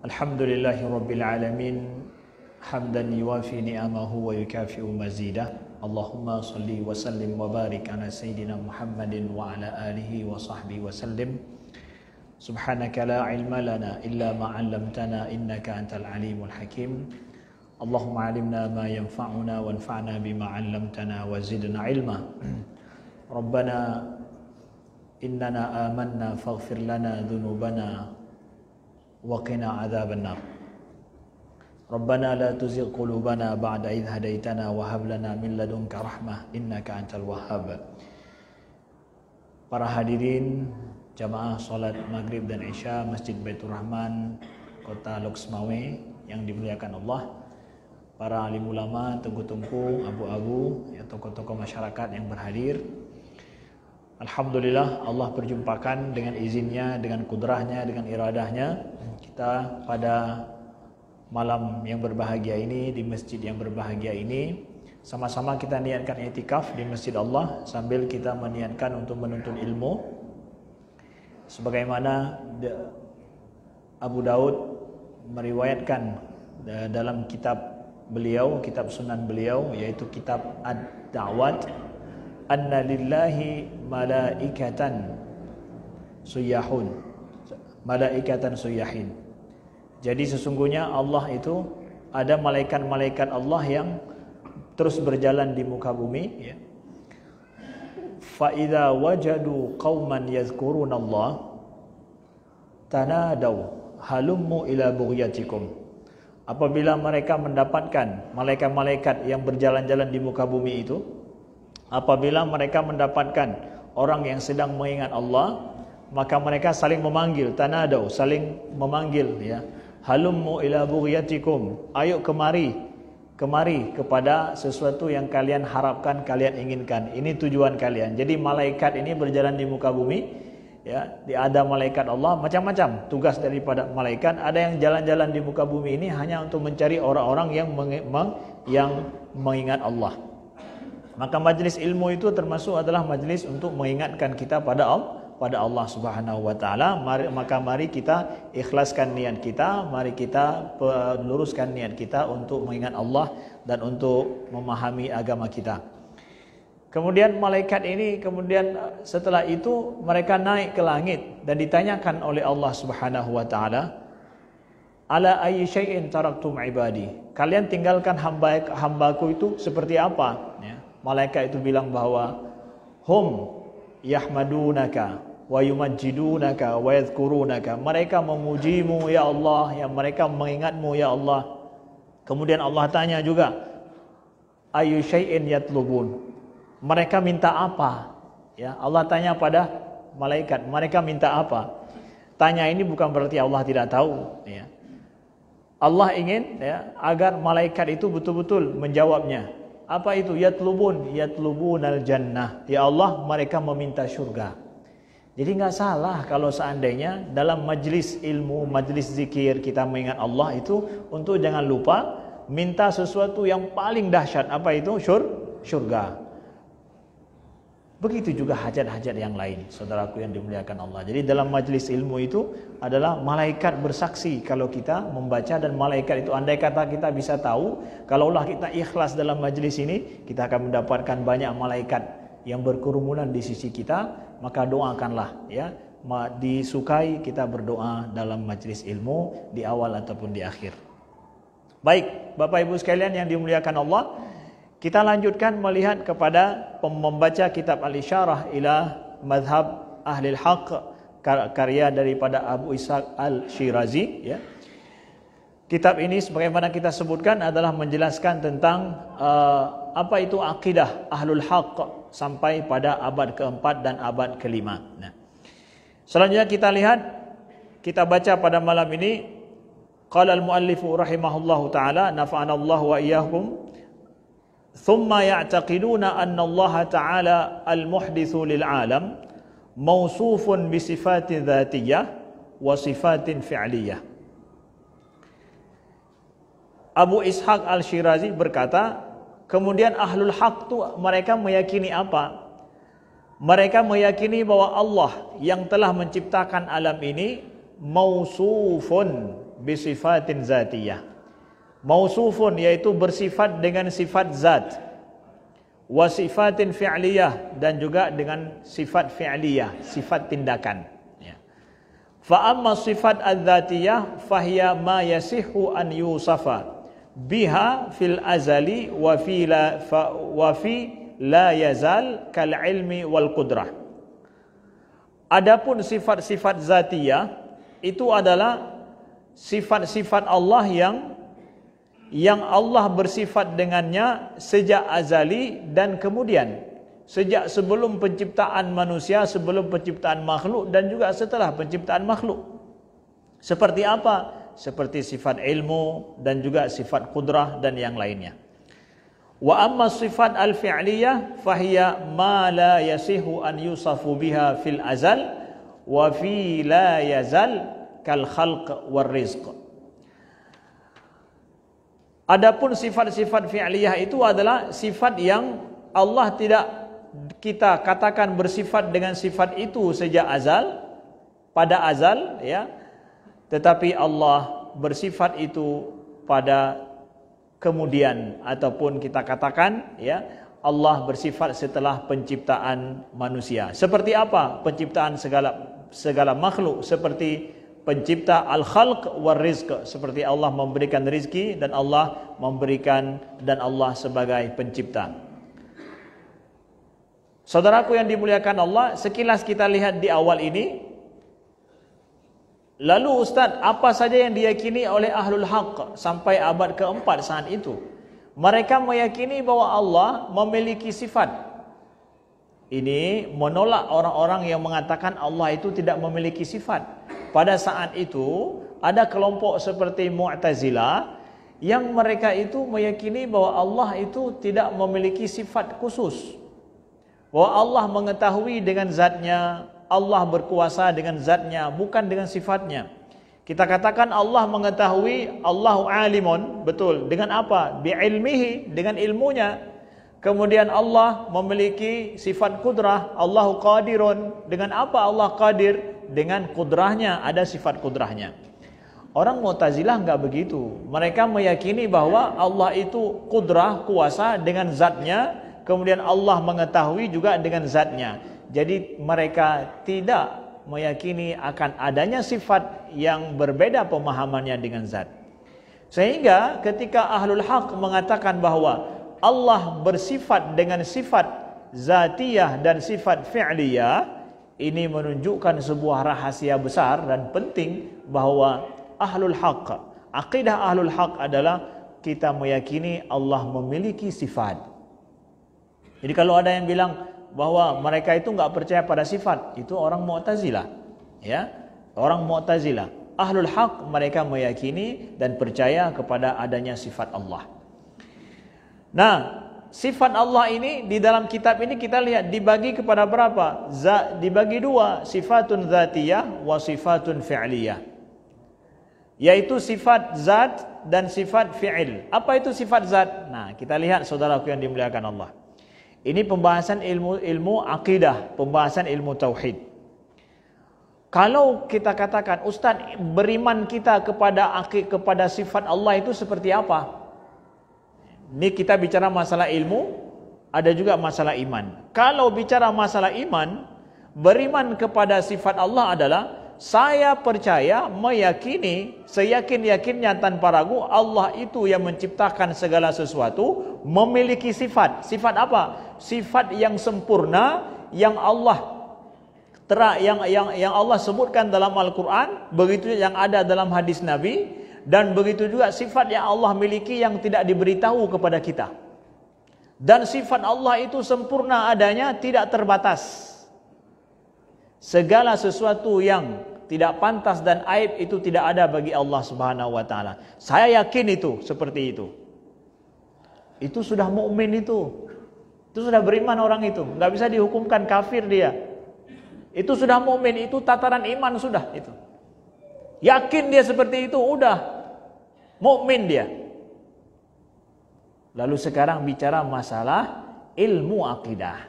الحمد لله رب العالمين حمدا يوافي نعمه ويكافئ مزيده اللهم صل وسلم وبارك على سيدنا محمد وعلى آله وصحبه وسلم سبحانك لا علم لنا إلا ما علمتنا إنك أنت العليم الحكيم اللهم علمنا ما ينفعنا وانفعنا بما علمتنا وزدنا علما ربنا إننا آمنا فاغفر لنا ذنوبنا وقنا عذاب النار ربنا لا تزغ قلوبنا بعد إذ هديتنا وهب لنا من لدنك رحمة إنك أنت الوهاب Para hadirin jamaah salat maghrib dan isya Masjid Baitur Rahman Kota Loksmawe yang dimuliakan Allah para alim ulama, tungku-tungku, abu-abu, ya tokoh-tokoh masyarakat yang berhadir. Alhamdulillah Allah perjumpakan dengan izinnya, dengan kudrahnya, dengan iradahnya kita pada malam yang berbahagia ini di masjid yang berbahagia ini sama-sama kita niatkan etikaf di masjid Allah sambil kita meniatkan untuk menuntut ilmu sebagaimana Abu Daud meriwayatkan e, dalam kitab beliau kitab sunan beliau yaitu kitab Ad-Da'wat anna lillahi malaikatan suyahun malaikatan suyahin jadi sesungguhnya Allah itu ada malaikat-malaikat Allah yang terus berjalan di muka bumi ya. wajadu qauman yadhkuruna Allah tanadau halummu ila bughyatikum. Apabila mereka mendapatkan malaikat-malaikat yang berjalan-jalan di muka bumi itu, apabila mereka mendapatkan orang yang sedang mengingat Allah, maka mereka saling memanggil, tanadau, saling memanggil ya. halummu ila bughyatikum ayo kemari kemari kepada sesuatu yang kalian harapkan kalian inginkan ini tujuan kalian jadi malaikat ini berjalan di muka bumi ya di ada malaikat Allah macam-macam tugas daripada malaikat ada yang jalan-jalan di muka bumi ini hanya untuk mencari orang-orang yang meng, meng, yang mengingat Allah maka majlis ilmu itu termasuk adalah majlis untuk mengingatkan kita pada Allah pada Allah Subhanahu wa taala maka mari kita ikhlaskan niat kita mari kita luruskan niat kita untuk mengingat Allah dan untuk memahami agama kita Kemudian malaikat ini kemudian setelah itu mereka naik ke langit dan ditanyakan oleh Allah Subhanahu wa taala ala ayyi syai'in taraktum ibadi kalian tinggalkan hamba hambaku itu seperti apa ya malaikat itu bilang bahwa hum yahmadunaka wa yumajjidunaka mereka memujimu ya Allah yang mereka mengingatmu ya Allah kemudian Allah tanya juga ayu syai'in yatlubun mereka minta apa ya Allah tanya pada malaikat mereka minta apa tanya ini bukan berarti Allah tidak tahu ya Allah ingin ya agar malaikat itu betul-betul menjawabnya apa itu yatlubun yatlubunal jannah ya Allah mereka meminta surga jadi nggak salah kalau seandainya dalam majelis ilmu, majelis zikir kita mengingat Allah itu untuk jangan lupa minta sesuatu yang paling dahsyat apa itu syur surga. Begitu juga hajat-hajat yang lain, saudaraku yang dimuliakan Allah. Jadi dalam majelis ilmu itu adalah malaikat bersaksi kalau kita membaca dan malaikat itu andai kata kita bisa tahu, kalaulah kita ikhlas dalam majelis ini, kita akan mendapatkan banyak malaikat yang berkerumunan di sisi kita maka doakanlah ya disukai kita berdoa dalam majelis ilmu di awal ataupun di akhir. Baik, Bapak Ibu sekalian yang dimuliakan Allah, kita lanjutkan melihat kepada pembaca kitab Al-Isyarah ila Madhab Ahlil Haq karya daripada Abu Ishaq Al-Shirazi ya. Kitab ini sebagaimana kita sebutkan adalah menjelaskan tentang uh, apa itu akidah Ahlul Haq sampai pada abad keempat dan abad kelima. Nah, selanjutnya kita lihat kita baca pada malam ini qala al-muallifu rahimahullahu taala nafa'ana Allah wa iyyakum ثم يعتقدون أن الله تعالى المحدث للعالم موصوف بصفات ذاتية وصفات فعلية Abu Ishaq Al-Shirazi berkata Kemudian ahlul haq tuh mereka meyakini apa? Mereka meyakini bahwa Allah yang telah menciptakan alam ini mausufun bisifatin zatiyah. Mausufun yaitu bersifat dengan sifat zat. Wasifatin fi'liyah dan juga dengan sifat fi'liyah, sifat tindakan. Ya. Fa sifat adzatiyah fahiya ma yasihu an yusafa biha fil azali wa fi la fa, wa fi la yazal kal ilmi wal qudrah. Adapun sifat-sifat zatiyah itu adalah sifat-sifat Allah yang yang Allah bersifat dengannya sejak azali dan kemudian sejak sebelum penciptaan manusia, sebelum penciptaan makhluk dan juga setelah penciptaan makhluk. Seperti apa? seperti sifat ilmu dan juga sifat kudrah dan yang lainnya. Wa amma sifat al-fi'liyah fahiya ma la yasihu an yusafu biha fil azal wa fi la yazal kal khalq war rizq. Adapun sifat-sifat fi'liyah itu adalah sifat yang Allah tidak kita katakan bersifat dengan sifat itu sejak azal pada azal ya tetapi Allah bersifat itu pada kemudian ataupun kita katakan ya Allah bersifat setelah penciptaan manusia. Seperti apa penciptaan segala segala makhluk seperti pencipta al-khalq war rizq seperti Allah memberikan rizki dan Allah memberikan dan Allah sebagai pencipta. Saudaraku yang dimuliakan Allah, sekilas kita lihat di awal ini Lalu Ustaz, apa saja yang diyakini oleh Ahlul Haq sampai abad keempat saat itu? Mereka meyakini bahwa Allah memiliki sifat. Ini menolak orang-orang yang mengatakan Allah itu tidak memiliki sifat. Pada saat itu, ada kelompok seperti Mu'tazilah yang mereka itu meyakini bahwa Allah itu tidak memiliki sifat khusus. Bahwa Allah mengetahui dengan zatnya, Allah berkuasa dengan zatnya, bukan dengan sifatnya. Kita katakan Allah mengetahui, Allahu alimun, betul. Dengan apa? Bi'ilmihi, dengan ilmunya. Kemudian Allah memiliki sifat kudrah, Allahu qadirun. Dengan apa Allah qadir? Dengan kudrahnya, ada sifat kudrahnya. Orang Mu'tazilah nggak begitu. Mereka meyakini bahwa Allah itu kudrah, kuasa dengan zatnya, kemudian Allah mengetahui juga dengan zatnya. Jadi mereka tidak meyakini akan adanya sifat yang berbeda pemahamannya dengan zat. Sehingga ketika ahlul haq mengatakan bahwa Allah bersifat dengan sifat zatiyah dan sifat fi'liyah, ini menunjukkan sebuah rahasia besar dan penting bahwa ahlul haq, akidah ahlul haq adalah kita meyakini Allah memiliki sifat. Jadi kalau ada yang bilang bahwa mereka itu nggak percaya pada sifat itu orang Mu'tazilah ya orang Mu'tazilah ahlul haq mereka meyakini dan percaya kepada adanya sifat Allah nah sifat Allah ini di dalam kitab ini kita lihat dibagi kepada berapa Za, dibagi dua sifatun zatiyah wa sifatun fi'liyah yaitu sifat zat dan sifat fi'il apa itu sifat zat nah kita lihat saudaraku yang dimuliakan Allah ini pembahasan ilmu ilmu akidah, pembahasan ilmu tauhid. Kalau kita katakan, Ustaz, beriman kita kepada kepada sifat Allah itu seperti apa? Ini kita bicara masalah ilmu, ada juga masalah iman. Kalau bicara masalah iman, beriman kepada sifat Allah adalah saya percaya, meyakini, seyakin-yakinnya tanpa ragu, Allah itu yang menciptakan segala sesuatu, memiliki sifat. Sifat apa? Sifat yang sempurna, yang Allah tera, yang, yang, yang Allah sebutkan dalam Al-Quran, begitu yang ada dalam hadis Nabi, dan begitu juga sifat yang Allah miliki yang tidak diberitahu kepada kita. Dan sifat Allah itu sempurna adanya, tidak terbatas. Segala sesuatu yang tidak pantas dan aib itu tidak ada bagi Allah Subhanahu wa taala. Saya yakin itu seperti itu. Itu sudah mukmin itu. Itu sudah beriman orang itu, nggak bisa dihukumkan kafir dia. Itu sudah mukmin, itu tataran iman sudah itu. Yakin dia seperti itu udah mukmin dia. Lalu sekarang bicara masalah ilmu akidah.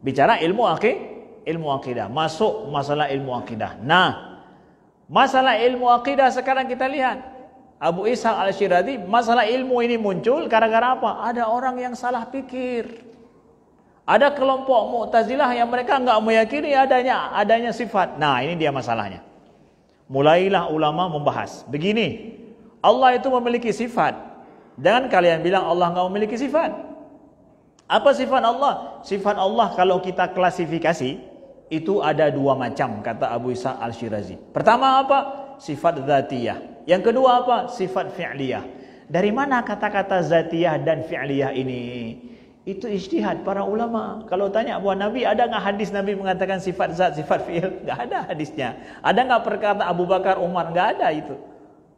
Bicara ilmu akidah ilmu akidah. Masuk masalah ilmu akidah. Nah, masalah ilmu akidah sekarang kita lihat. Abu Ishaq al-Syiradi, masalah ilmu ini muncul gara-gara apa? Ada orang yang salah pikir. Ada kelompok Mu'tazilah yang mereka nggak meyakini adanya adanya sifat. Nah, ini dia masalahnya. Mulailah ulama membahas. Begini, Allah itu memiliki sifat. Jangan kalian bilang Allah nggak memiliki sifat. Apa sifat Allah? Sifat Allah kalau kita klasifikasi, itu ada dua macam kata Abu Isa Al-Shirazi. Pertama apa? Sifat zatiyah. Yang kedua apa? Sifat fi'liyah. Dari mana kata-kata zatiyah dan fi'liyah ini? Itu istihad para ulama. Kalau tanya Abu Nabi, ada nggak hadis Nabi mengatakan sifat zat, sifat fi'il? Nggak ada hadisnya. Ada nggak perkata Abu Bakar, Umar? Nggak ada itu.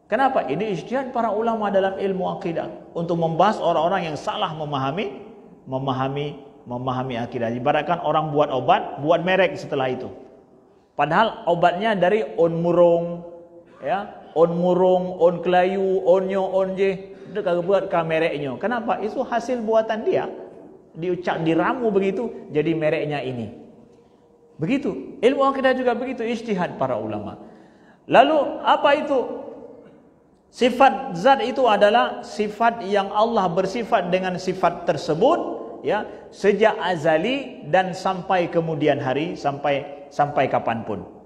Kenapa? Ini istihad para ulama dalam ilmu akidah untuk membahas orang-orang yang salah memahami memahami memahami akidah. Ibaratkan orang buat obat, buat merek setelah itu. Padahal obatnya dari on murung, ya, on murung, on kelayu, onyo, onje, itu kagak buat mereknya. Kenapa? Itu hasil buatan dia. Diucap, diramu begitu, jadi mereknya ini. Begitu. Ilmu akidah juga begitu, istihad para ulama. Lalu apa itu? Sifat zat itu adalah sifat yang Allah bersifat dengan sifat tersebut ya sejak azali dan sampai kemudian hari sampai sampai kapanpun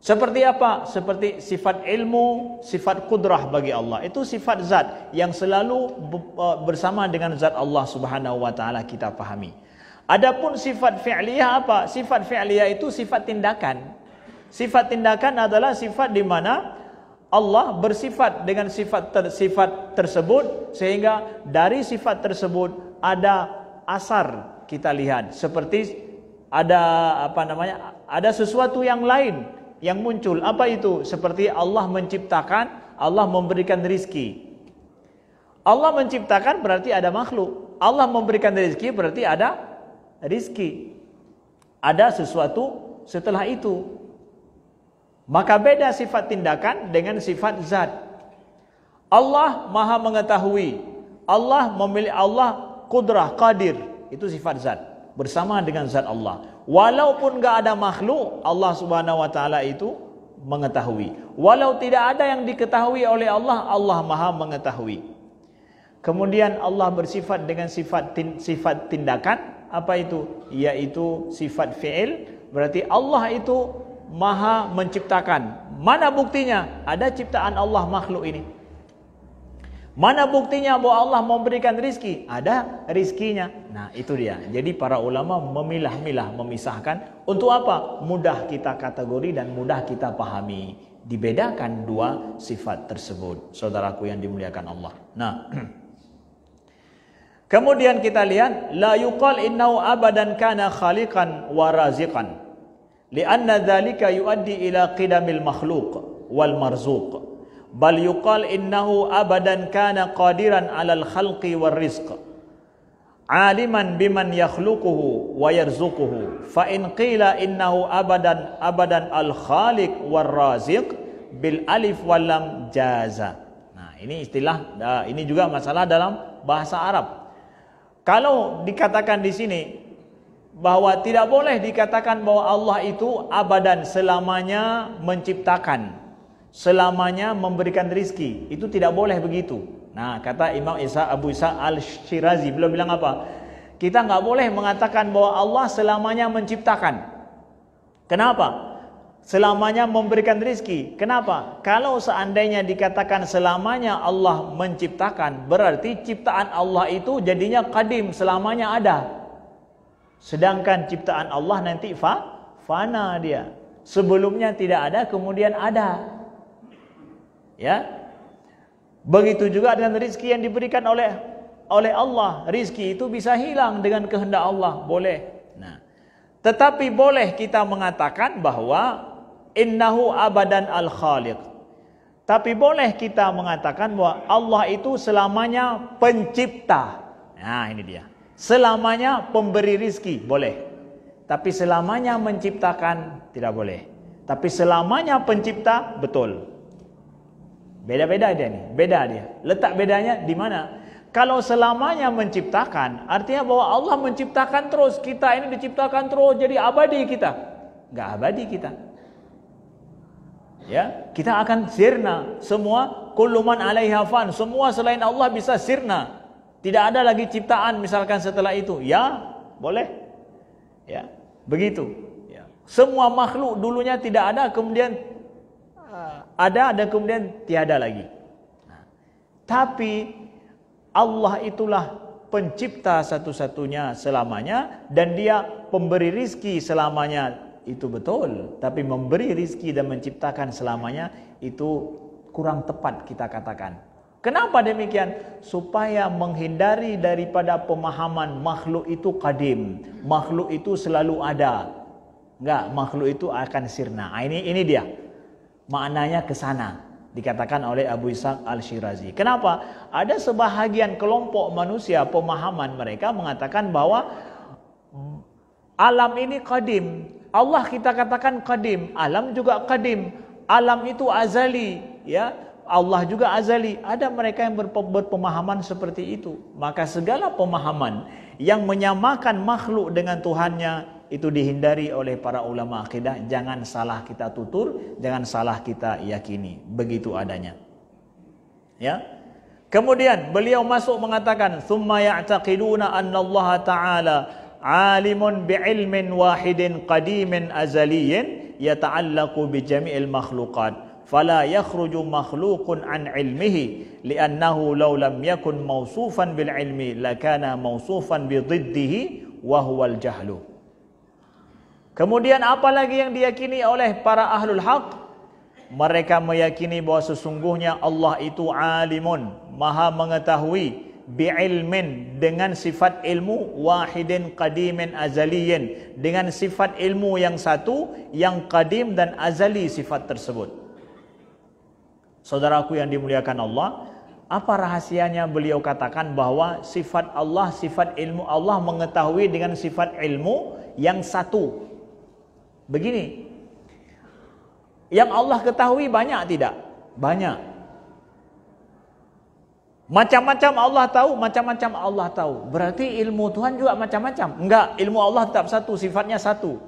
seperti apa? Seperti sifat ilmu, sifat kudrah bagi Allah. Itu sifat zat yang selalu e, bersama dengan zat Allah Subhanahu wa taala kita pahami. Adapun sifat fi'liyah apa? Sifat fi'liyah itu sifat tindakan. Sifat tindakan adalah sifat di mana Allah bersifat dengan sifat ter, sifat tersebut sehingga dari sifat tersebut ada asar kita lihat seperti ada apa namanya ada sesuatu yang lain yang muncul apa itu seperti Allah menciptakan Allah memberikan rizki Allah menciptakan berarti ada makhluk Allah memberikan rizki berarti ada rizki ada sesuatu setelah itu maka beda sifat tindakan dengan sifat zat Allah maha mengetahui Allah memilih Allah kudrah, qadir. Itu sifat zat. Bersama dengan zat Allah. Walaupun enggak ada makhluk, Allah subhanahu wa ta'ala itu mengetahui. Walau tidak ada yang diketahui oleh Allah, Allah maha mengetahui. Kemudian Allah bersifat dengan sifat tin, sifat tindakan. Apa itu? Yaitu sifat fi'il. Berarti Allah itu maha menciptakan. Mana buktinya? Ada ciptaan Allah makhluk ini. Mana buktinya bahwa Allah memberikan rizki? Ada rizkinya. Nah itu dia. Jadi para ulama memilah-milah, memisahkan. Untuk apa? Mudah kita kategori dan mudah kita pahami. Dibedakan dua sifat tersebut. Saudaraku yang dimuliakan Allah. Nah. Kemudian kita lihat la yuqal innahu abadan kana khaliqan wa raziqan li'anna dzalika yuaddi ila qidamil makhluq wal marzuq bal yuqal innahu abadan kana qadiran alal khalqi war rizq aliman biman yakhluquhu wa yarzuquhu fa in qila innahu abadan abadan al khaliq war raziq bil alif wal lam jaza nah ini istilah nah, ini juga masalah dalam bahasa Arab kalau dikatakan di sini bahwa tidak boleh dikatakan bahwa Allah itu abadan selamanya menciptakan selamanya memberikan rizki. Itu tidak boleh begitu. Nah, kata Imam Isa Abu Isa Al-Shirazi, beliau bilang apa? Kita nggak boleh mengatakan bahwa Allah selamanya menciptakan. Kenapa? Selamanya memberikan rizki. Kenapa? Kalau seandainya dikatakan selamanya Allah menciptakan, berarti ciptaan Allah itu jadinya kadim, selamanya ada. Sedangkan ciptaan Allah nanti fa, fana dia. Sebelumnya tidak ada, kemudian ada. Ya. Begitu juga dengan rizki yang diberikan oleh oleh Allah. Rizki itu bisa hilang dengan kehendak Allah. Boleh. Nah, tetapi boleh kita mengatakan bahwa innahu abadan al-khaliq. Tapi boleh kita mengatakan bahwa Allah itu selamanya pencipta. Nah ini dia. Selamanya pemberi rizki, boleh. Tapi selamanya menciptakan, tidak boleh. Tapi selamanya pencipta, betul. Beda-beda dia nih, beda dia. Letak bedanya di mana? Kalau selamanya menciptakan, artinya bahwa Allah menciptakan terus. Kita ini diciptakan terus, jadi abadi kita. Gak abadi kita. Ya, kita akan sirna. Semua kuluman alaiha fan. Semua selain Allah bisa sirna. Tidak ada lagi ciptaan misalkan setelah itu. Ya, boleh. Ya, begitu. Ya. Semua makhluk dulunya tidak ada, kemudian ada dan kemudian tiada lagi. Nah, tapi Allah itulah pencipta satu-satunya selamanya dan dia pemberi rizki selamanya itu betul. Tapi memberi rizki dan menciptakan selamanya itu kurang tepat kita katakan. Kenapa demikian? Supaya menghindari daripada pemahaman makhluk itu kadim, makhluk itu selalu ada. Enggak, makhluk itu akan sirna. Ini ini dia. Maknanya ke sana dikatakan oleh Abu Ishaq Al-Shirazi. Kenapa? Ada sebahagian kelompok manusia pemahaman mereka mengatakan bahwa alam ini qadim. Allah kita katakan qadim, alam juga qadim. Alam itu azali, ya. Allah juga azali. Ada mereka yang berpemahaman seperti itu. Maka segala pemahaman yang menyamakan makhluk dengan Tuhannya itu dihindari oleh para ulama akidah. Jangan salah kita tutur, jangan salah kita yakini. Begitu adanya. Ya. Kemudian beliau masuk mengatakan, "Tsumma ya'taqiduna anna Allah Ta'ala 'alimun bi'ilmin wahidin qadimin azaliyin yata'allaqu bi jami'il makhluqat." Fala yakhruju makhluqun an ilmihi li'annahu law lam yakun mawsufan bil ilmi lakana mawsufan bi dhiddihi wa huwal jahlu. Kemudian apa lagi yang diyakini oleh para ahlul haq? Mereka meyakini bahwa sesungguhnya Allah itu alimun, maha mengetahui bi'ilmin dengan sifat ilmu wahidin qadimin azaliyin dengan sifat ilmu yang satu yang qadim dan azali sifat tersebut saudaraku yang dimuliakan Allah apa rahasianya beliau katakan bahwa sifat Allah sifat ilmu Allah mengetahui dengan sifat ilmu yang satu Begini. Yang Allah ketahui banyak tidak? Banyak. Macam-macam Allah tahu, macam-macam Allah tahu. Berarti ilmu Tuhan juga macam-macam. Enggak, ilmu Allah tetap satu, sifatnya satu.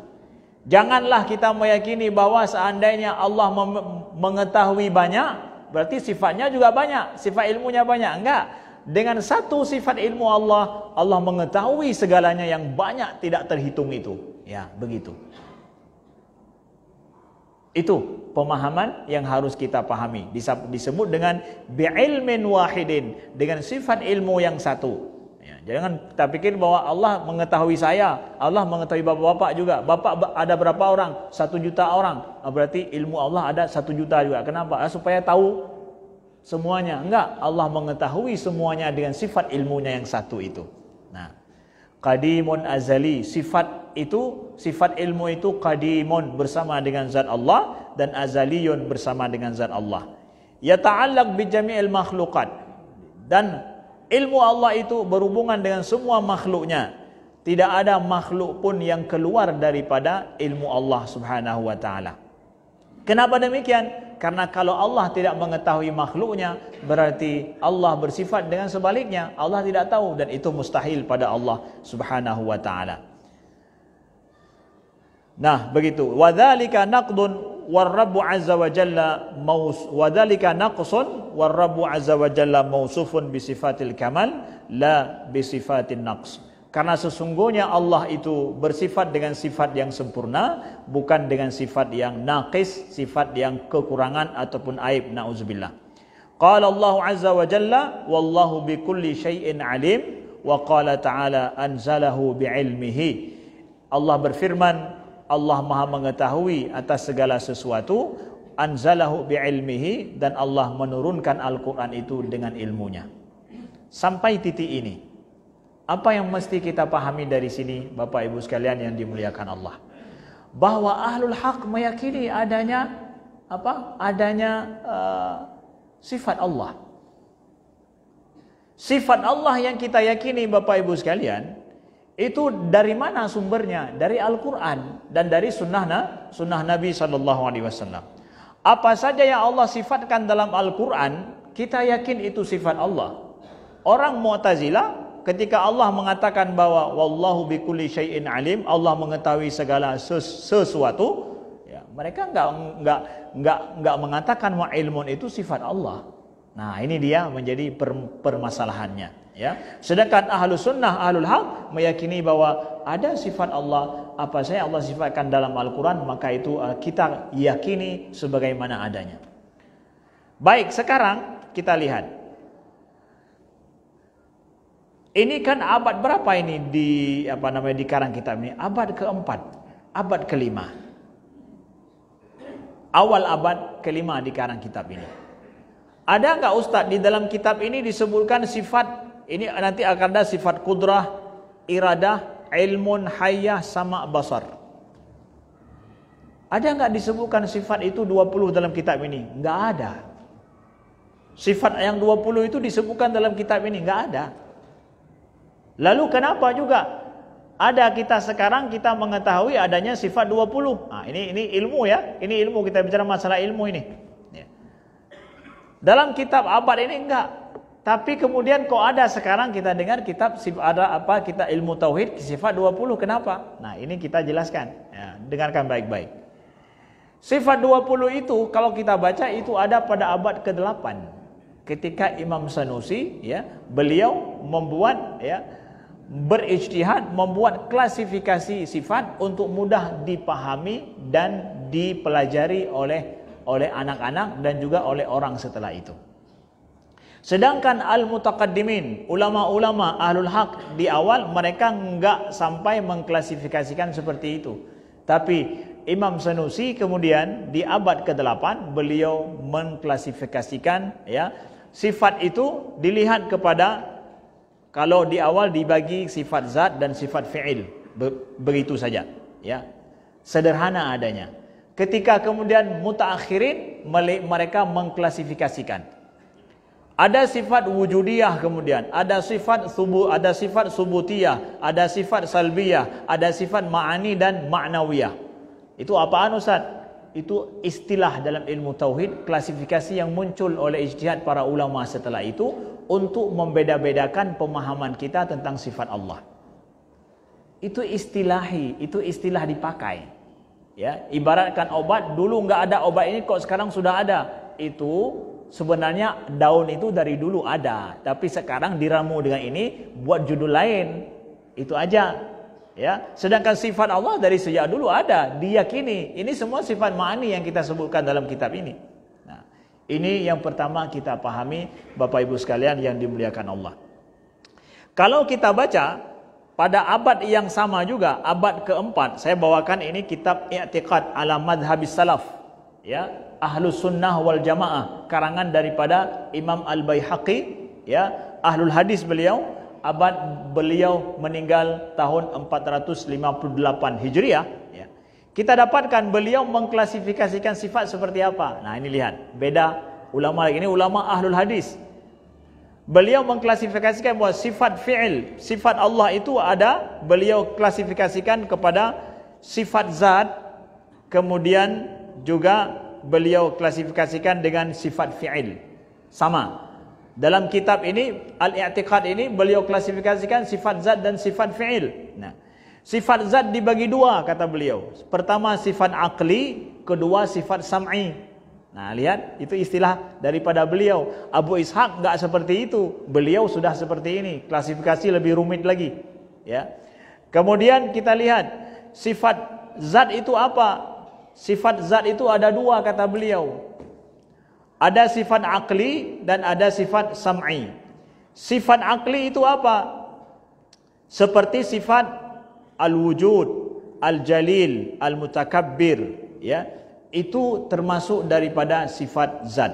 Janganlah kita meyakini bahwa seandainya Allah mengetahui banyak, berarti sifatnya juga banyak, sifat ilmunya banyak. Enggak, dengan satu sifat ilmu Allah, Allah mengetahui segalanya yang banyak tidak terhitung itu. Ya, begitu. Itu pemahaman yang harus kita pahami. Disebut dengan bi'ilmin wahidin. Dengan sifat ilmu yang satu. Ya, jangan kita pikir bahwa Allah mengetahui saya. Allah mengetahui bapak-bapak juga. Bapak ada berapa orang? Satu juta orang. Ah, berarti ilmu Allah ada satu juta juga. Kenapa? Ah, supaya tahu semuanya. Enggak. Allah mengetahui semuanya dengan sifat ilmunya yang satu itu. Nah. Qadimun azali. Sifat itu sifat ilmu itu qadimun bersama dengan zat Allah dan azaliyun bersama dengan zat Allah. Yata'allaq bi jami'il makhluqat. Dan ilmu Allah itu berhubungan dengan semua makhluknya. Tidak ada makhluk pun yang keluar daripada ilmu Allah Subhanahu wa taala. Kenapa demikian? Karena kalau Allah tidak mengetahui makhluknya, berarti Allah bersifat dengan sebaliknya. Allah tidak tahu dan itu mustahil pada Allah Subhanahu wa taala. Nah, begitu. Wadzalika naqdun warabbu azza wa jalla maus wadzalika naqsun warabbu azza wa jalla mausufun bi kamal la naqs. Karena sesungguhnya Allah itu bersifat dengan sifat yang sempurna, bukan dengan sifat yang naqis, sifat yang kekurangan ataupun aib. Nauzubillah. Qala Allah azza wa jalla, wallahu bi syai'in alim wa qala ta'ala anzalahu Allah berfirman, Allah Maha mengetahui atas segala sesuatu anzalahu bi'ilmihi dan Allah menurunkan Al-Qur'an itu dengan ilmunya. Sampai titik ini. Apa yang mesti kita pahami dari sini Bapak Ibu sekalian yang dimuliakan Allah? Bahwa ahlul haq meyakini adanya apa? Adanya uh, sifat Allah. Sifat Allah yang kita yakini Bapak Ibu sekalian itu dari mana sumbernya? Dari Al-Quran dan dari sunnah, sunnah Nabi Sallallahu Alaihi Wasallam. Apa saja yang Allah sifatkan dalam Al-Quran, kita yakin itu sifat Allah. Orang Mu'tazilah ketika Allah mengatakan bahwa wallahu bikulli syai'in alim, Allah mengetahui segala ses sesuatu, ya, mereka enggak enggak enggak enggak mengatakan wa ilmun itu sifat Allah. Nah, ini dia menjadi per permasalahannya. Ya. Sedangkan ahlu sunnah, ahlul ham meyakini bahwa ada sifat Allah, apa saja Allah sifatkan dalam Al-Quran, maka itu uh, kita yakini sebagaimana adanya. Baik, sekarang kita lihat. Ini kan abad berapa ini di apa namanya di karang kitab ini? Abad keempat, abad kelima. Awal abad kelima di karang kitab ini. Ada nggak Ustadz di dalam kitab ini disebutkan sifat ini nanti akan ada sifat kudrah, iradah, ilmun, hayah, sama basar. Ada nggak disebutkan sifat itu 20 dalam kitab ini? Nggak ada. Sifat yang 20 itu disebutkan dalam kitab ini? Nggak ada. Lalu kenapa juga ada kita sekarang kita mengetahui adanya sifat 20? Nah, ini ini ilmu ya. Ini ilmu kita bicara masalah ilmu ini. Ya. Dalam kitab abad ini enggak tapi kemudian kok ada sekarang kita dengar kitab ada apa kita ilmu tauhid sifat 20 kenapa? Nah, ini kita jelaskan. Ya, dengarkan baik-baik. Sifat 20 itu kalau kita baca itu ada pada abad ke-8 ketika Imam Sanusi ya, beliau membuat ya berijtihad membuat klasifikasi sifat untuk mudah dipahami dan dipelajari oleh oleh anak-anak dan juga oleh orang setelah itu. Sedangkan al-mutaqaddimin, ulama-ulama ahlul haq di awal mereka enggak sampai mengklasifikasikan seperti itu. Tapi Imam Sanusi kemudian di abad ke-8 beliau mengklasifikasikan ya sifat itu dilihat kepada kalau di awal dibagi sifat zat dan sifat fi'il begitu saja ya sederhana adanya ketika kemudian mutaakhirin mereka mengklasifikasikan ada sifat wujudiyah kemudian, ada sifat subuh, ada sifat subutiyah, ada sifat salbiyah, ada sifat ma'ani dan ma'nawiyah. Itu apaan Ustaz? Itu istilah dalam ilmu tauhid, klasifikasi yang muncul oleh ijtihad para ulama setelah itu untuk membeda-bedakan pemahaman kita tentang sifat Allah. Itu istilahi, itu istilah dipakai. Ya, ibaratkan obat dulu nggak ada obat ini kok sekarang sudah ada. Itu sebenarnya daun itu dari dulu ada, tapi sekarang diramu dengan ini buat judul lain. Itu aja. Ya, sedangkan sifat Allah dari sejak dulu ada, diyakini. Ini semua sifat ma'ani yang kita sebutkan dalam kitab ini. Nah, ini yang pertama kita pahami Bapak Ibu sekalian yang dimuliakan Allah. Kalau kita baca pada abad yang sama juga, abad keempat, saya bawakan ini kitab I'tiqad ala madhabis salaf. Ya, Ahlu Sunnah wal Jamaah karangan daripada Imam Al Baihaqi ya Ahlul Hadis beliau abad beliau meninggal tahun 458 Hijriah ya. Kita dapatkan beliau mengklasifikasikan sifat seperti apa. Nah, ini lihat, beda ulama lagi ini ulama Ahlul Hadis. Beliau mengklasifikasikan bahwa sifat fi'il, sifat Allah itu ada, beliau klasifikasikan kepada sifat zat, kemudian juga beliau klasifikasikan dengan sifat fi'il. Sama. Dalam kitab ini, Al-I'tiqad ini, beliau klasifikasikan sifat zat dan sifat fi'il. Nah, sifat zat dibagi dua, kata beliau. Pertama, sifat akli. Kedua, sifat sam'i. Nah, lihat itu istilah daripada beliau. Abu Ishaq nggak seperti itu. Beliau sudah seperti ini. Klasifikasi lebih rumit lagi, ya. Kemudian kita lihat sifat zat itu apa? Sifat zat itu ada dua kata beliau. Ada sifat akli dan ada sifat sam'i. Sifat akli itu apa? Seperti sifat al-wujud, al-jalil, al-mutakabbir, ya. Itu termasuk daripada sifat zat.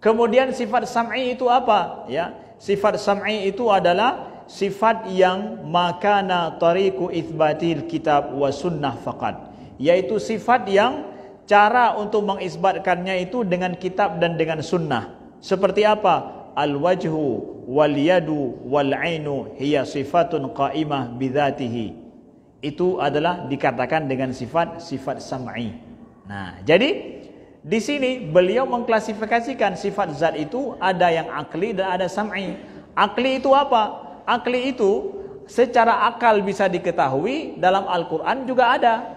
Kemudian sifat sam'i itu apa? Ya. Sifat sam'i itu adalah sifat yang makana tariku itsbatil kitab wa sunnah faqat yaitu sifat yang cara untuk mengisbatkannya itu dengan kitab dan dengan sunnah seperti apa al-wajhu wal yadu wal ainu hiya sifatun qaimah bidhatihi itu adalah dikatakan dengan sifat sifat sam'i nah jadi di sini beliau mengklasifikasikan sifat zat itu ada yang akli dan ada sam'i akli itu apa akli itu secara akal bisa diketahui dalam Al-Qur'an juga ada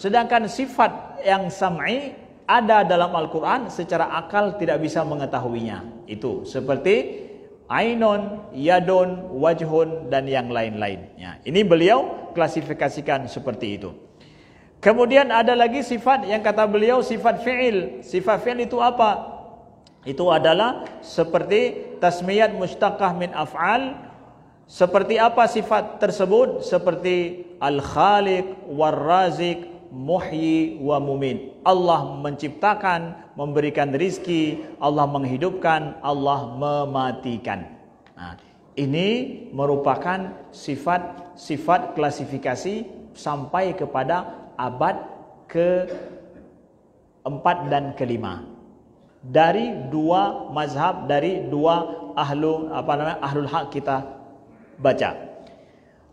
Sedangkan sifat yang sam'i ada dalam Al-Quran secara akal tidak bisa mengetahuinya. Itu seperti Ainon, Yadon, Wajhun, dan yang lain-lainnya. Ini beliau klasifikasikan seperti itu. Kemudian ada lagi sifat yang kata beliau sifat fi'il. Sifat fi'il itu apa? Itu adalah seperti tasmiyat mustaqah min af'al. Seperti apa sifat tersebut? Seperti al-khaliq, war-razik, muhyi wa mumin. Allah menciptakan, memberikan rizki, Allah menghidupkan, Allah mematikan. Nah, ini merupakan sifat-sifat klasifikasi sampai kepada abad ke-4 dan kelima dari dua mazhab dari dua ahlu apa namanya ahlul hak kita baca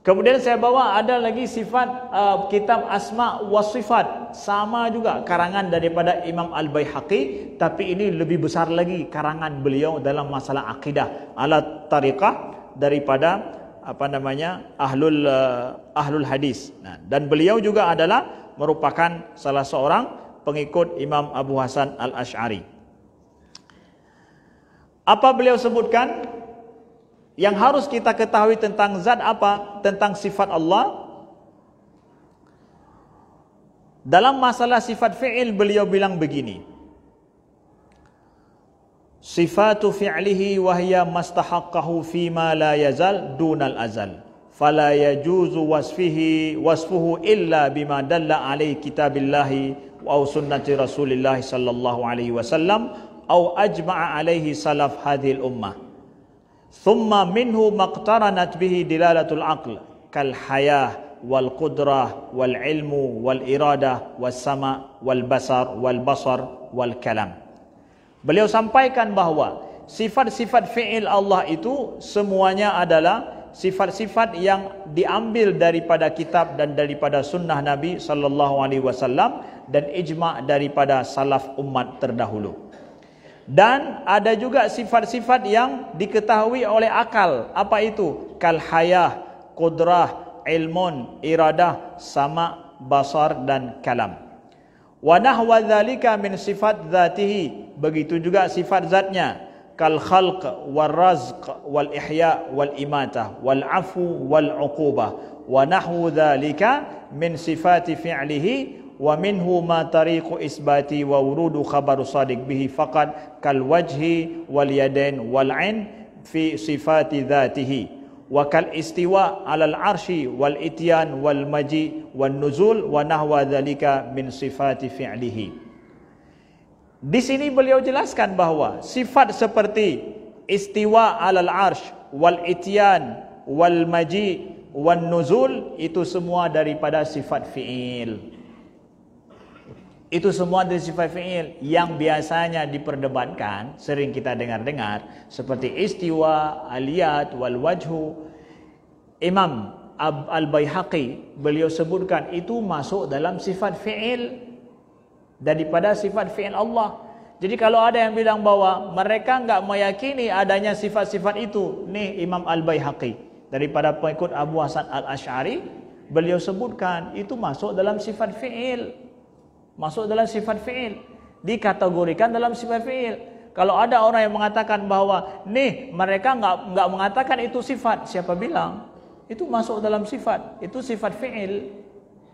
Kemudian saya bawa ada lagi sifat uh, kitab Asma wa Sifat. Sama juga karangan daripada Imam Al-Baihaqi. Tapi ini lebih besar lagi karangan beliau dalam masalah akidah. Alat tariqah daripada apa namanya ahlul uh, ahlul hadis. Nah, dan beliau juga adalah merupakan salah seorang pengikut Imam Abu Hasan Al-Ash'ari. Apa beliau sebutkan? Yang harus kita ketahui tentang zat apa? Tentang sifat Allah. Dalam masalah sifat fi'il beliau bilang begini. Sifatu fi'lihi wahya mastahaqqahu fima la yazal dunal azal. Fala yajuzu wasfihi wasfuhu illa bima dalla alaihi kitabillahi au sunnati rasulillahi sallallahu alaihi wasallam au ajma'a alaihi salaf hadhil ummah Thumma minhu maqtaranat bihi dilalatul aql kal hayah wal qudrah wal ilmu wal irada was sama wal basar wal basar wal kalam. Beliau sampaikan bahawa sifat-sifat fi'il Allah itu semuanya adalah sifat-sifat yang diambil daripada kitab dan daripada sunnah Nabi sallallahu alaihi wasallam dan ijma' daripada salaf umat terdahulu dan ada juga sifat-sifat yang diketahui oleh akal apa itu kalhayah qudrah ilmun iradah sama basar dan kalam Wanah nahwa min sifat zatih. begitu juga sifat zatnya kal khalq war razq wal ihya wal imatah wal afu wal uquba wa nahwu min sifat fi'lihi wa minhu ma tariqu isbati wa wurudu khabaru sadiq bihi faqad kal wajhi wal yadain wal ain fi sifati dhatihi wa kal istiwa alal arshi wal ityan wal maji nuzul wa nahwa dhalika min sifati fi'lihi di sini beliau jelaskan bahawa sifat seperti istiwa alal arsh wal ityan wal maji wan nuzul itu semua daripada sifat fi'il itu semua dari sifat fi'il yang biasanya diperdebatkan, sering kita dengar-dengar, seperti istiwa, aliyat, wal wajhu. Imam Al-Baihaqi, beliau sebutkan itu masuk dalam sifat fi'il daripada sifat fi'il Allah. Jadi kalau ada yang bilang bahwa mereka enggak meyakini adanya sifat-sifat itu, nih Imam Al-Baihaqi daripada pengikut Abu Hasan al ashari beliau sebutkan itu masuk dalam sifat fi'il masuk dalam sifat fi'il dikategorikan dalam sifat fi'il kalau ada orang yang mengatakan bahwa nih mereka nggak nggak mengatakan itu sifat siapa bilang itu masuk dalam sifat itu sifat fi'il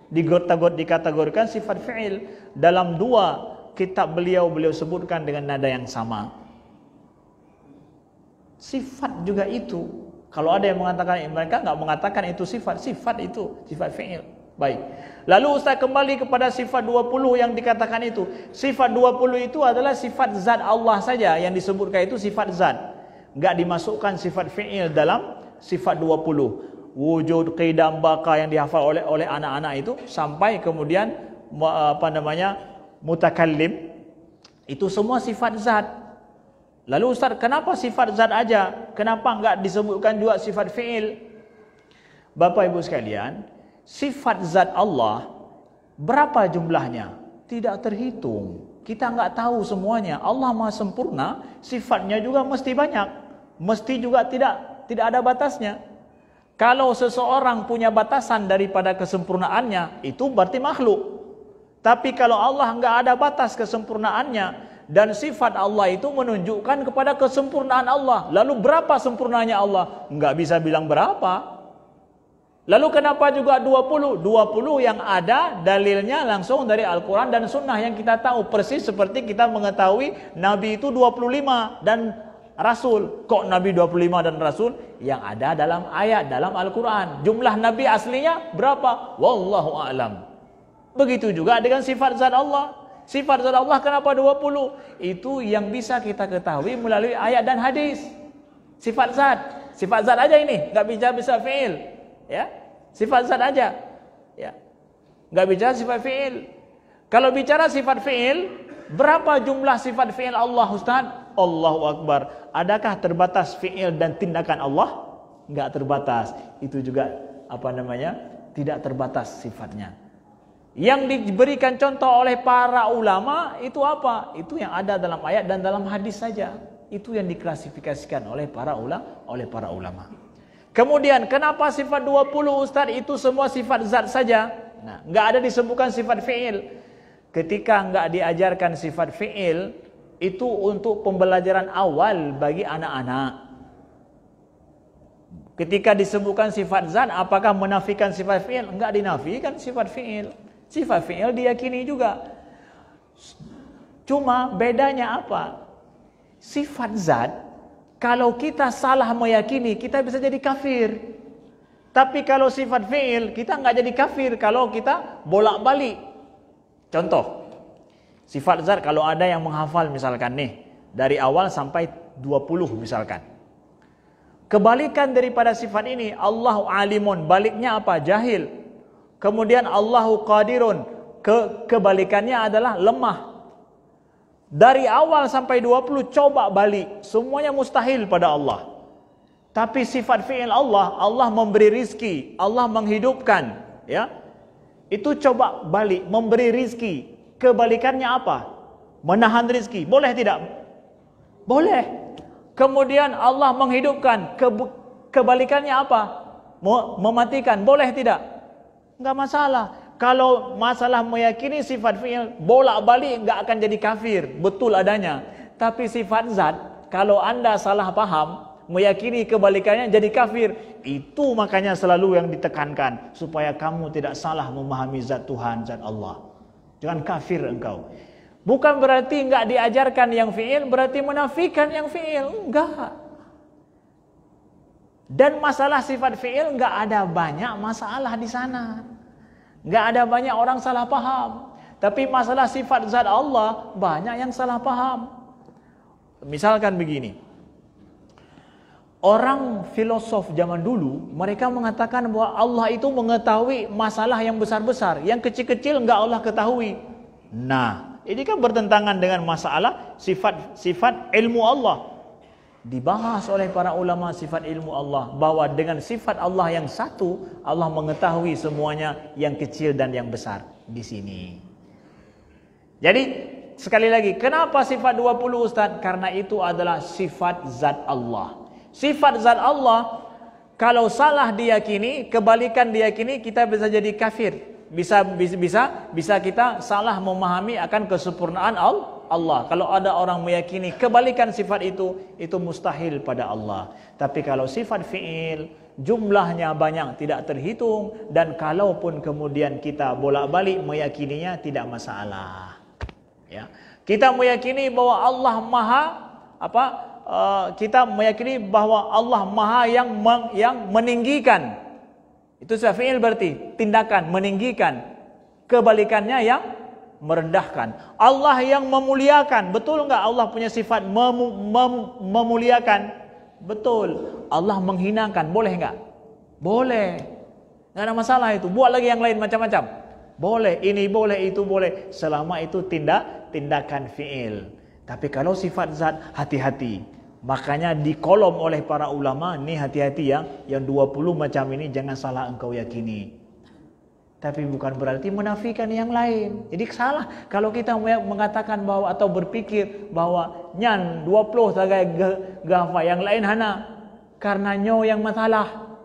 digotagot dikategorikan sifat fi'il dalam dua kitab beliau beliau sebutkan dengan nada yang sama sifat juga itu kalau ada yang mengatakan eh, mereka nggak mengatakan itu sifat sifat itu sifat fi'il Baik. Lalu ustaz kembali kepada sifat 20 yang dikatakan itu. Sifat 20 itu adalah sifat zat Allah saja yang disebutkan itu sifat zat. Enggak dimasukkan sifat fi'il dalam sifat 20. Wujud qidam baka yang dihafal oleh oleh anak-anak itu sampai kemudian apa namanya? mutakallim itu semua sifat zat. Lalu ustaz, kenapa sifat zat aja? Kenapa enggak disebutkan juga sifat fi'il? Bapak Ibu sekalian, Sifat zat Allah berapa jumlahnya? Tidak terhitung. Kita nggak tahu semuanya. Allah Maha sempurna, sifatnya juga mesti banyak. Mesti juga tidak tidak ada batasnya. Kalau seseorang punya batasan daripada kesempurnaannya, itu berarti makhluk. Tapi kalau Allah nggak ada batas kesempurnaannya, dan sifat Allah itu menunjukkan kepada kesempurnaan Allah. Lalu berapa sempurnanya Allah? Nggak bisa bilang berapa. Lalu kenapa juga 20? 20 yang ada dalilnya langsung dari Al-Quran dan Sunnah yang kita tahu persis seperti kita mengetahui Nabi itu 25 dan Rasul. Kok Nabi 25 dan Rasul? Yang ada dalam ayat, dalam Al-Quran. Jumlah Nabi aslinya berapa? Wallahu a'lam. Begitu juga dengan sifat zat Allah. Sifat zat Allah kenapa 20? Itu yang bisa kita ketahui melalui ayat dan hadis. Sifat zat. Sifat zat aja ini, nggak bisa bisa fi'il ya sifat zat aja ya nggak bicara sifat fiil kalau bicara sifat fiil berapa jumlah sifat fiil Allah Ustaz Allahu Akbar adakah terbatas fiil dan tindakan Allah nggak terbatas itu juga apa namanya tidak terbatas sifatnya yang diberikan contoh oleh para ulama itu apa? Itu yang ada dalam ayat dan dalam hadis saja. Itu yang diklasifikasikan oleh para ulama, oleh para ulama. Kemudian kenapa sifat 20 Ustaz itu semua sifat zat saja? Nah, enggak ada disebutkan sifat fi'il. Ketika enggak diajarkan sifat fi'il, itu untuk pembelajaran awal bagi anak-anak. Ketika disebutkan sifat zat, apakah menafikan sifat fi'il? Enggak dinafikan sifat fi'il. Sifat fi'il diyakini juga. Cuma bedanya apa? Sifat zat kalau kita salah meyakini, kita bisa jadi kafir. Tapi kalau sifat fi'il, kita nggak jadi kafir kalau kita bolak-balik. Contoh, sifat zat kalau ada yang menghafal misalkan nih, dari awal sampai 20 misalkan. Kebalikan daripada sifat ini, Allahu alimun, baliknya apa? Jahil. Kemudian Allahu qadirun, ke kebalikannya adalah lemah. Dari awal sampai 20 coba balik. Semuanya mustahil pada Allah. Tapi sifat fi'il Allah, Allah memberi rizki. Allah menghidupkan. Ya, Itu coba balik, memberi rizki. Kebalikannya apa? Menahan rizki. Boleh tidak? Boleh. Kemudian Allah menghidupkan. Ke kebalikannya apa? Mematikan. Boleh tidak? Enggak masalah. Kalau masalah meyakini sifat fi'il bolak-balik nggak akan jadi kafir, betul adanya. Tapi sifat zat, kalau Anda salah paham, meyakini kebalikannya jadi kafir. Itu makanya selalu yang ditekankan supaya kamu tidak salah memahami zat Tuhan, zat Allah. Jangan kafir engkau. Bukan berarti enggak diajarkan yang fi'il, berarti menafikan yang fi'il. Enggak. Dan masalah sifat fi'il enggak ada banyak masalah di sana. Nggak ada banyak orang salah paham. Tapi masalah sifat zat Allah, banyak yang salah paham. Misalkan begini. Orang filosof zaman dulu, mereka mengatakan bahwa Allah itu mengetahui masalah yang besar-besar. Yang kecil-kecil nggak Allah ketahui. Nah, ini kan bertentangan dengan masalah sifat-sifat ilmu Allah dibahas oleh para ulama sifat ilmu Allah bahwa dengan sifat Allah yang satu Allah mengetahui semuanya yang kecil dan yang besar di sini. Jadi sekali lagi kenapa sifat 20 Ustaz? Karena itu adalah sifat zat Allah. Sifat zat Allah kalau salah diyakini, kebalikan diyakini kita bisa jadi kafir. Bisa bisa bisa kita salah memahami akan kesempurnaan Allah Allah. Kalau ada orang meyakini kebalikan sifat itu, itu mustahil pada Allah. Tapi kalau sifat fi'il, jumlahnya banyak tidak terhitung dan kalaupun kemudian kita bolak-balik meyakininya tidak masalah. Ya. Kita meyakini bahwa Allah Maha apa? Uh, kita meyakini bahwa Allah Maha yang meng, yang meninggikan. Itu sifat fi'il berarti tindakan meninggikan. Kebalikannya yang merendahkan. Allah yang memuliakan. Betul nggak Allah punya sifat mem mem memuliakan? Betul. Allah menghinakan. Boleh nggak? Boleh. Nggak ada masalah itu. Buat lagi yang lain macam-macam. Boleh. Ini boleh, itu boleh. Selama itu tindak tindakan fiil. Tapi kalau sifat zat, hati-hati. Makanya dikolom oleh para ulama, nih hati-hati ya, yang 20 macam ini jangan salah engkau yakini tapi bukan berarti menafikan yang lain. Jadi salah kalau kita mengatakan bahwa atau berpikir bahwa nyan 20 sebagai gafa yang lain hana karena nyo yang masalah.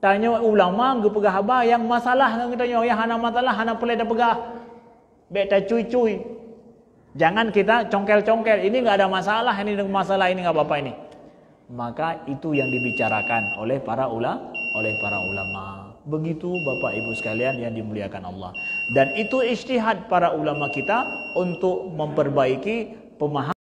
Tanya ulama ke pegah yang masalah kan kita nyo yang hana masalah hana pelai ada pegah. Beta cuy-cuy. Jangan kita congkel-congkel. Ini nggak ada masalah, ini masalah ini nggak apa-apa ini. Maka itu yang dibicarakan oleh para ulama, oleh para ulama. Begitu Bapak Ibu sekalian yang dimuliakan Allah. Dan itu istihad para ulama kita untuk memperbaiki pemahaman